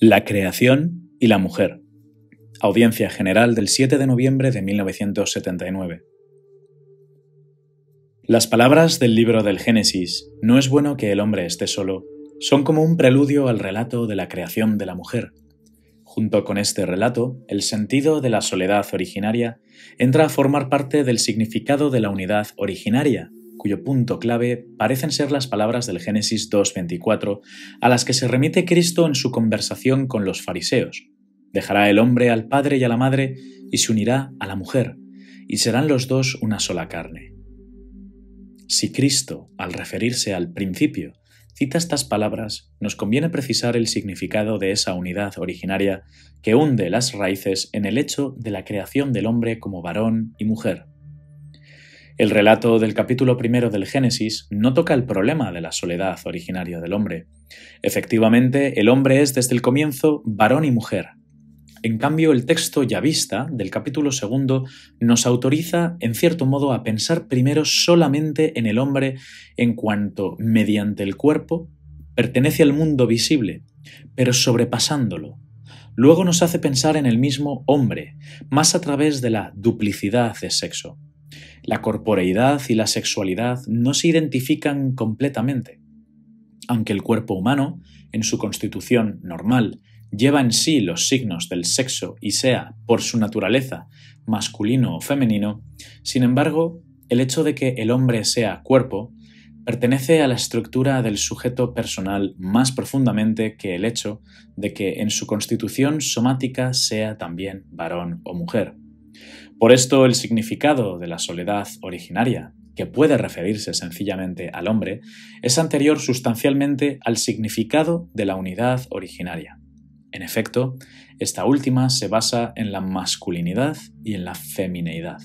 La creación y la mujer. Audiencia General del 7 de noviembre de 1979. Las palabras del libro del Génesis, No es bueno que el hombre esté solo, son como un preludio al relato de la creación de la mujer. Junto con este relato, el sentido de la soledad originaria entra a formar parte del significado de la unidad originaria, cuyo punto clave parecen ser las palabras del Génesis 2.24, a las que se remite Cristo en su conversación con los fariseos. Dejará el hombre al padre y a la madre y se unirá a la mujer, y serán los dos una sola carne. Si Cristo, al referirse al principio, cita estas palabras, nos conviene precisar el significado de esa unidad originaria que hunde las raíces en el hecho de la creación del hombre como varón y mujer. El relato del capítulo primero del Génesis no toca el problema de la soledad originaria del hombre. Efectivamente, el hombre es desde el comienzo varón y mujer. En cambio, el texto yavista del capítulo segundo nos autoriza, en cierto modo, a pensar primero solamente en el hombre en cuanto, mediante el cuerpo, pertenece al mundo visible, pero sobrepasándolo, luego nos hace pensar en el mismo hombre, más a través de la duplicidad de sexo. La corporeidad y la sexualidad no se identifican completamente. Aunque el cuerpo humano, en su constitución normal, lleva en sí los signos del sexo y sea, por su naturaleza, masculino o femenino, sin embargo, el hecho de que el hombre sea cuerpo pertenece a la estructura del sujeto personal más profundamente que el hecho de que en su constitución somática sea también varón o mujer. Por esto el significado de la soledad originaria, que puede referirse sencillamente al hombre, es anterior sustancialmente al significado de la unidad originaria. En efecto, esta última se basa en la masculinidad y en la femineidad,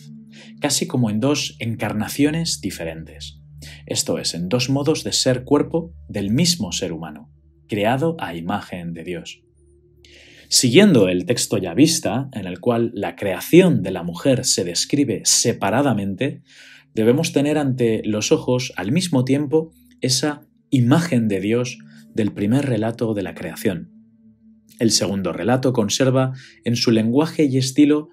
casi como en dos encarnaciones diferentes, esto es, en dos modos de ser cuerpo del mismo ser humano, creado a imagen de Dios. Siguiendo el texto ya vista, en el cual la creación de la mujer se describe separadamente, debemos tener ante los ojos al mismo tiempo esa imagen de Dios del primer relato de la creación. El segundo relato conserva en su lenguaje y estilo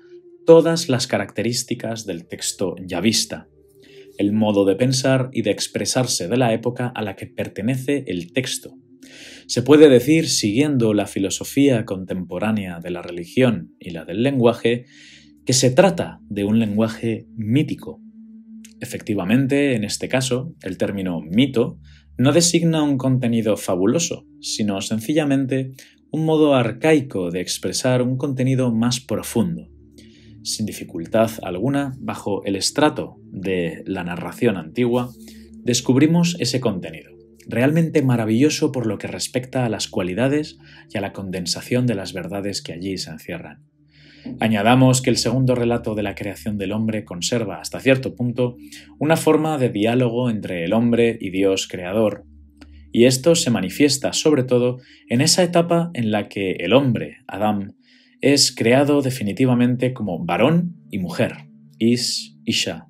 todas las características del texto ya vista, el modo de pensar y de expresarse de la época a la que pertenece el texto, se puede decir, siguiendo la filosofía contemporánea de la religión y la del lenguaje, que se trata de un lenguaje mítico. Efectivamente, en este caso, el término mito no designa un contenido fabuloso, sino sencillamente un modo arcaico de expresar un contenido más profundo, sin dificultad alguna, bajo el estrato de la narración antigua, descubrimos ese contenido realmente maravilloso por lo que respecta a las cualidades y a la condensación de las verdades que allí se encierran. Añadamos que el segundo relato de la creación del hombre conserva, hasta cierto punto, una forma de diálogo entre el hombre y Dios creador, y esto se manifiesta sobre todo en esa etapa en la que el hombre, Adán, es creado definitivamente como varón y mujer, Is Isha.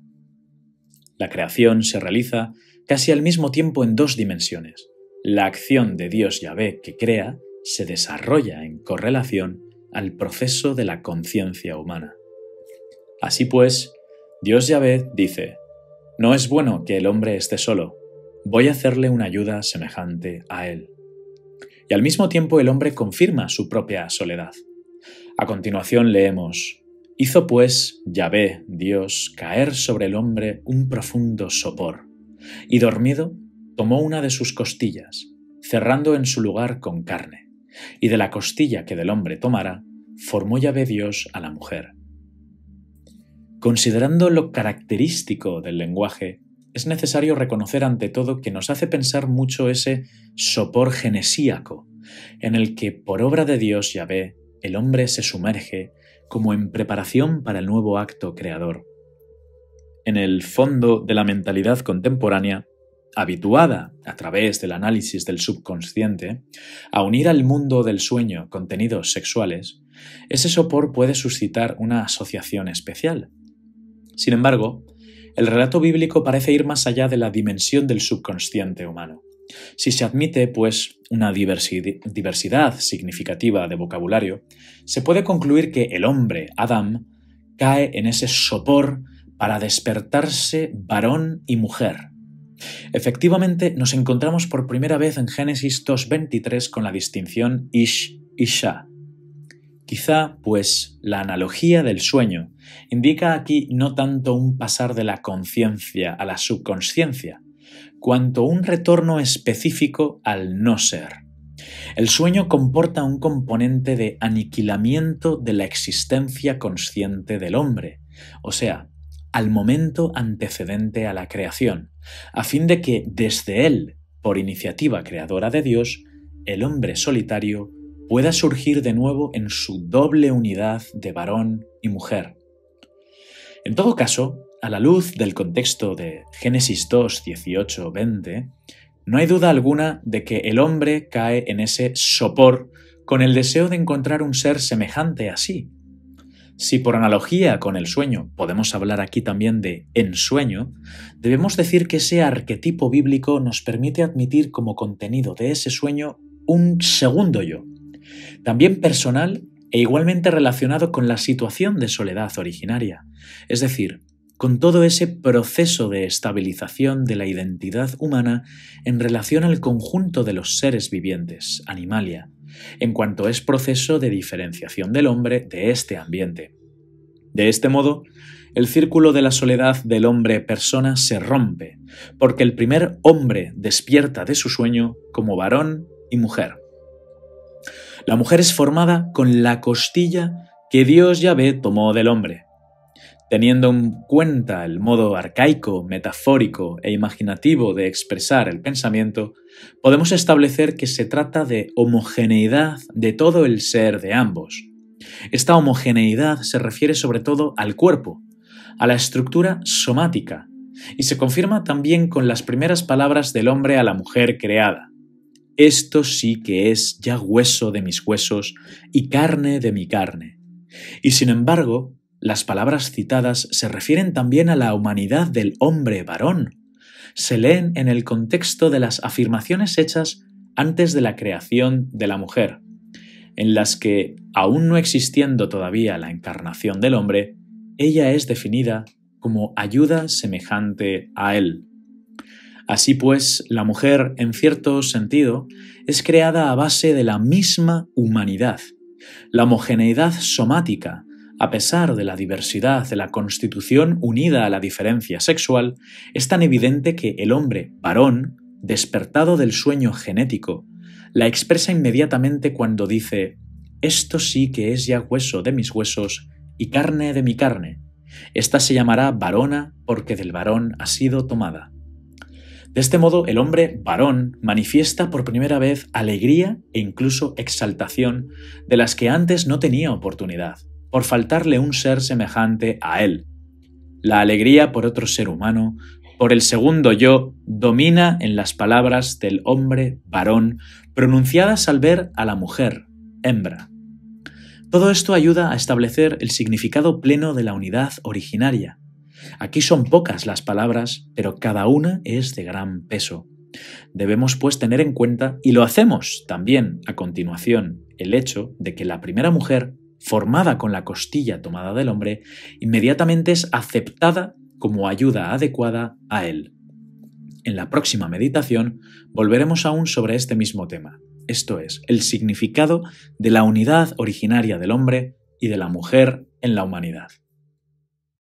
La creación se realiza casi al mismo tiempo en dos dimensiones. La acción de Dios Yahvé que crea se desarrolla en correlación al proceso de la conciencia humana. Así pues, Dios Yahvé dice, No es bueno que el hombre esté solo, voy a hacerle una ayuda semejante a él. Y al mismo tiempo el hombre confirma su propia soledad. A continuación leemos, Hizo pues Yahvé, Dios, caer sobre el hombre un profundo sopor, y dormido tomó una de sus costillas, cerrando en su lugar con carne, y de la costilla que del hombre tomara, formó Yahvé Dios a la mujer. Considerando lo característico del lenguaje, es necesario reconocer ante todo que nos hace pensar mucho ese sopor genesíaco, en el que por obra de Dios Yahvé el hombre se sumerge como en preparación para el nuevo acto creador en el fondo de la mentalidad contemporánea, habituada, a través del análisis del subconsciente, a unir al mundo del sueño contenidos sexuales, ese sopor puede suscitar una asociación especial. Sin embargo, el relato bíblico parece ir más allá de la dimensión del subconsciente humano. Si se admite, pues, una diversidad significativa de vocabulario, se puede concluir que el hombre, Adam, cae en ese sopor para despertarse varón y mujer. Efectivamente, nos encontramos por primera vez en Génesis 2.23 con la distinción Ish-Isha. Quizá, pues, la analogía del sueño indica aquí no tanto un pasar de la conciencia a la subconsciencia, cuanto un retorno específico al no ser. El sueño comporta un componente de aniquilamiento de la existencia consciente del hombre, o sea, al momento antecedente a la creación, a fin de que desde él, por iniciativa creadora de Dios, el hombre solitario pueda surgir de nuevo en su doble unidad de varón y mujer. En todo caso, a la luz del contexto de Génesis 2, 18, 20, no hay duda alguna de que el hombre cae en ese sopor con el deseo de encontrar un ser semejante a sí, si por analogía con el sueño podemos hablar aquí también de ensueño, debemos decir que ese arquetipo bíblico nos permite admitir como contenido de ese sueño un segundo yo, también personal e igualmente relacionado con la situación de soledad originaria, es decir, con todo ese proceso de estabilización de la identidad humana en relación al conjunto de los seres vivientes, animalia, en cuanto es proceso de diferenciación del hombre de este ambiente. De este modo, el círculo de la soledad del hombre persona se rompe, porque el primer hombre despierta de su sueño como varón y mujer. La mujer es formada con la costilla que Dios Yahvé tomó del hombre, Teniendo en cuenta el modo arcaico, metafórico e imaginativo de expresar el pensamiento, podemos establecer que se trata de homogeneidad de todo el ser de ambos. Esta homogeneidad se refiere sobre todo al cuerpo, a la estructura somática, y se confirma también con las primeras palabras del hombre a la mujer creada. Esto sí que es ya hueso de mis huesos y carne de mi carne. Y sin embargo, las palabras citadas se refieren también a la humanidad del hombre varón. Se leen en el contexto de las afirmaciones hechas antes de la creación de la mujer, en las que, aún no existiendo todavía la encarnación del hombre, ella es definida como ayuda semejante a él. Así pues, la mujer, en cierto sentido, es creada a base de la misma humanidad, la homogeneidad somática, a pesar de la diversidad de la constitución unida a la diferencia sexual, es tan evidente que el hombre varón, despertado del sueño genético, la expresa inmediatamente cuando dice, esto sí que es ya hueso de mis huesos y carne de mi carne. Esta se llamará varona porque del varón ha sido tomada. De este modo, el hombre varón manifiesta por primera vez alegría e incluso exaltación de las que antes no tenía oportunidad por faltarle un ser semejante a él. La alegría por otro ser humano, por el segundo yo, domina en las palabras del hombre varón pronunciadas al ver a la mujer, hembra. Todo esto ayuda a establecer el significado pleno de la unidad originaria. Aquí son pocas las palabras, pero cada una es de gran peso. Debemos pues tener en cuenta, y lo hacemos también a continuación, el hecho de que la primera mujer formada con la costilla tomada del hombre, inmediatamente es aceptada como ayuda adecuada a él. En la próxima meditación volveremos aún sobre este mismo tema, esto es, el significado de la unidad originaria del hombre y de la mujer en la humanidad.